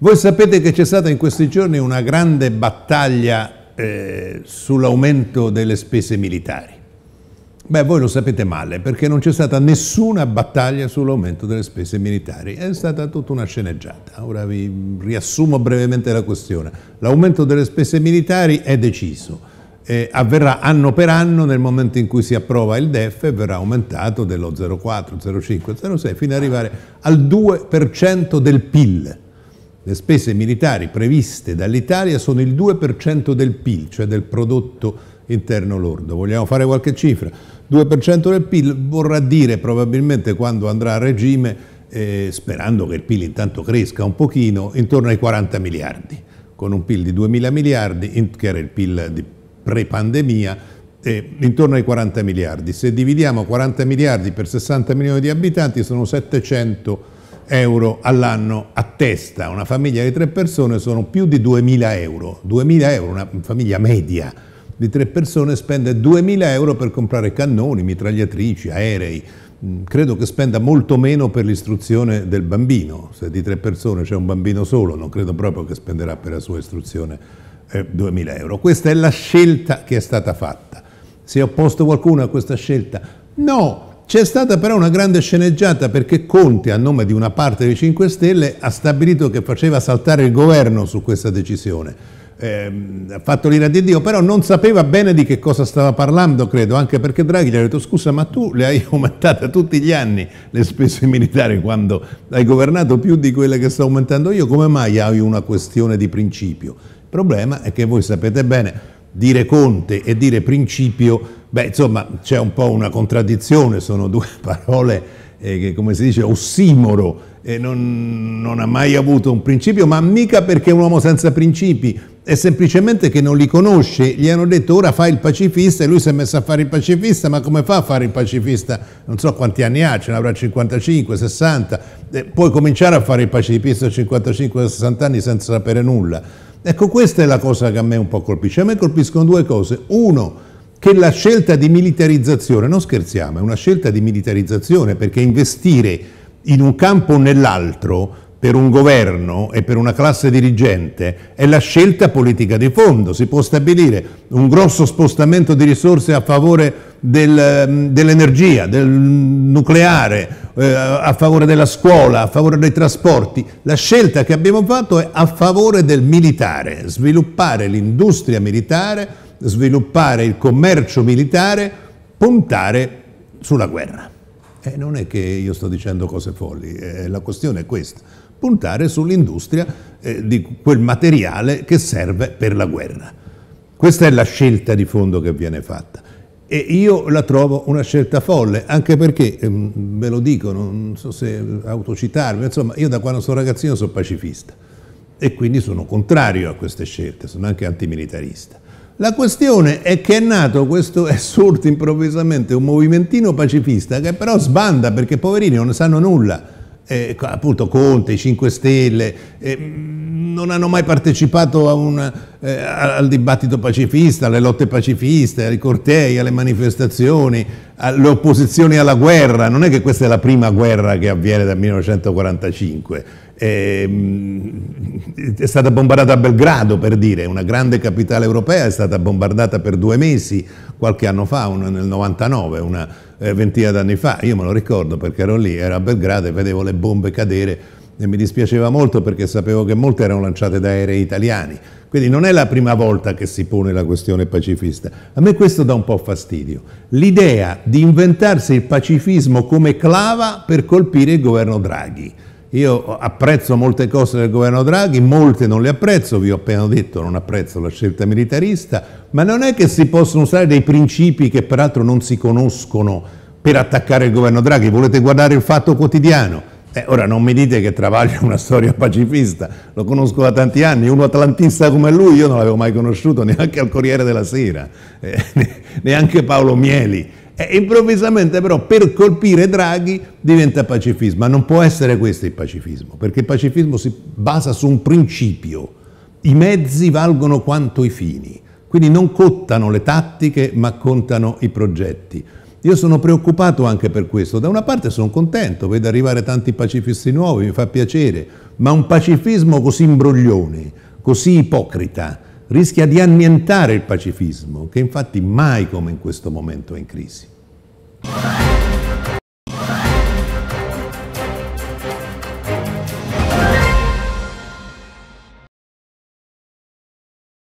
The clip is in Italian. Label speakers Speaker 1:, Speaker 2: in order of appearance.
Speaker 1: Voi sapete che c'è stata in questi giorni una grande battaglia eh, sull'aumento delle spese militari. Beh, voi lo sapete male, perché non c'è stata nessuna battaglia sull'aumento delle spese militari. È stata tutta una sceneggiata. Ora vi riassumo brevemente la questione. L'aumento delle spese militari è deciso. Eh, avverrà anno per anno nel momento in cui si approva il DEF e verrà aumentato dello 0,4, 0,5, 0,6 fino ad arrivare al 2% del PIL le spese militari previste dall'Italia sono il 2% del PIL, cioè del prodotto interno lordo. Vogliamo fare qualche cifra? 2% del PIL vorrà dire probabilmente quando andrà a regime, eh, sperando che il PIL intanto cresca un pochino, intorno ai 40 miliardi, con un PIL di 2 mila miliardi, che era il PIL di pre-pandemia, eh, intorno ai 40 miliardi. Se dividiamo 40 miliardi per 60 milioni di abitanti sono 700 miliardi euro all'anno a testa. Una famiglia di tre persone sono più di 2.000 euro. 2.000 euro, una famiglia media di tre persone spende 2.000 euro per comprare cannoni, mitragliatrici, aerei. Mm, credo che spenda molto meno per l'istruzione del bambino. Se di tre persone c'è un bambino solo, non credo proprio che spenderà per la sua istruzione eh, 2.000 euro. Questa è la scelta che è stata fatta. Si è opposto qualcuno a questa scelta? No! C'è stata però una grande sceneggiata perché Conte, a nome di una parte dei 5 Stelle, ha stabilito che faceva saltare il governo su questa decisione. Eh, ha fatto l'ira di Dio, però non sapeva bene di che cosa stava parlando, credo, anche perché Draghi gli ha detto scusa ma tu le hai aumentate tutti gli anni le spese militari quando hai governato più di quelle che sto aumentando io, come mai hai una questione di principio? Il problema è che voi sapete bene dire Conte e dire principio, beh insomma c'è un po' una contraddizione, sono due parole eh, che come si dice ossimoro, e non, non ha mai avuto un principio, ma mica perché è un uomo senza principi, è semplicemente che non li conosce, gli hanno detto ora fai il pacifista e lui si è messo a fare il pacifista, ma come fa a fare il pacifista? Non so quanti anni ha, ce ne avrà 55, 60, eh, puoi cominciare a fare il pacifista a 55, 60 anni senza sapere nulla. Ecco, questa è la cosa che a me un po' colpisce. A me colpiscono due cose. Uno, che la scelta di militarizzazione, non scherziamo, è una scelta di militarizzazione perché investire in un campo o nell'altro per un governo e per una classe dirigente è la scelta politica di fondo. Si può stabilire un grosso spostamento di risorse a favore del, mm, dell'energia, del mm, nucleare, eh, a favore della scuola, a favore dei trasporti. La scelta che abbiamo fatto è a favore del militare, sviluppare l'industria militare, sviluppare il commercio militare, puntare sulla guerra. Eh, non è che io sto dicendo cose folli, eh, la questione è questa, puntare sull'industria eh, di quel materiale che serve per la guerra. Questa è la scelta di fondo che viene fatta. E io la trovo una scelta folle, anche perché, ehm, ve lo dico, non so se autocitarmi, insomma, io da quando sono ragazzino sono pacifista e quindi sono contrario a queste scelte, sono anche antimilitarista. La questione è che è nato questo, è sorto improvvisamente un movimentino pacifista che però sbanda perché poverini non ne sanno nulla eh, appunto Conte, i 5 Stelle, eh, non hanno mai partecipato un, eh, al dibattito pacifista, alle lotte pacifiste, ai cortei, alle manifestazioni, alle opposizioni alla guerra. Non è che questa è la prima guerra che avviene dal 1945. Ehm, è stata bombardata a Belgrado, per dire, una grande capitale europea è stata bombardata per due mesi qualche anno fa, un, nel 99, una eh, ventina d'anni fa. Io me lo ricordo perché ero lì, ero a Belgrado e vedevo le bombe cadere e mi dispiaceva molto perché sapevo che molte erano lanciate da aerei italiani. Quindi non è la prima volta che si pone la questione pacifista. A me questo dà un po' fastidio. L'idea di inventarsi il pacifismo come clava per colpire il governo Draghi. Io apprezzo molte cose del governo Draghi, molte non le apprezzo, vi ho appena detto, non apprezzo la scelta militarista, ma non è che si possono usare dei principi che peraltro non si conoscono per attaccare il governo Draghi. Volete guardare il fatto quotidiano? Eh, ora non mi dite che Travaglio è una storia pacifista, lo conosco da tanti anni, uno atlantista come lui io non l'avevo mai conosciuto neanche al Corriere della Sera, eh, neanche Paolo Mieli. E improvvisamente però per colpire Draghi diventa pacifismo, ma non può essere questo il pacifismo, perché il pacifismo si basa su un principio, i mezzi valgono quanto i fini, quindi non contano le tattiche ma contano i progetti. Io sono preoccupato anche per questo, da una parte sono contento, vedo arrivare tanti pacifisti nuovi, mi fa piacere, ma un pacifismo così imbroglione, così ipocrita, rischia di annientare il pacifismo, che infatti mai come in questo momento è in crisi.